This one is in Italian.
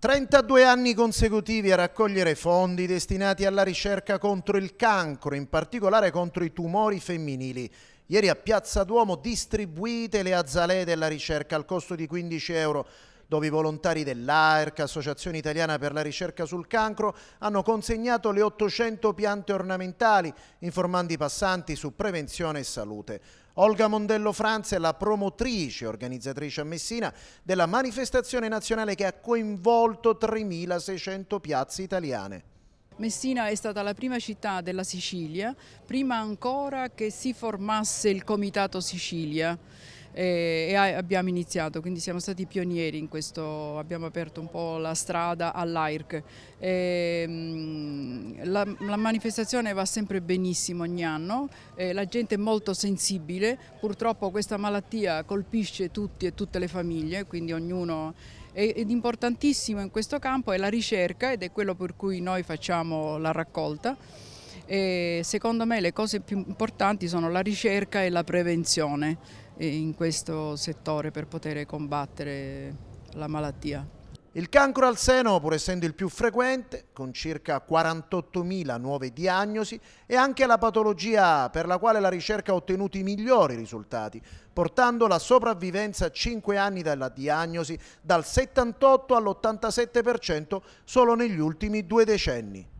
32 anni consecutivi a raccogliere fondi destinati alla ricerca contro il cancro, in particolare contro i tumori femminili. Ieri a Piazza Duomo distribuite le azalee della ricerca al costo di 15 euro dove i volontari dell'AERC, Associazione Italiana per la Ricerca sul Cancro, hanno consegnato le 800 piante ornamentali, informando i passanti su prevenzione e salute. Olga Mondello Franz è la promotrice, organizzatrice a Messina, della manifestazione nazionale che ha coinvolto 3.600 piazze italiane. Messina è stata la prima città della Sicilia, prima ancora che si formasse il Comitato Sicilia e, abbiamo iniziato, quindi siamo stati pionieri in questo, abbiamo aperto un po' la strada all'AIRC. Ehm, la, la, manifestazione va sempre benissimo ogni anno, eh, la gente è molto sensibile, purtroppo questa malattia colpisce tutti e tutte le famiglie, quindi ognuno ed importantissimo in questo campo è la ricerca ed è quello per cui noi facciamo la raccolta. E secondo me le cose più importanti sono la ricerca e la prevenzione in questo settore per poter combattere la malattia. Il cancro al seno, pur essendo il più frequente, con circa 48.000 nuove diagnosi, è anche la patologia per la quale la ricerca ha ottenuto i migliori risultati, portando la sopravvivenza a 5 anni dalla diagnosi dal 78 all'87% solo negli ultimi due decenni.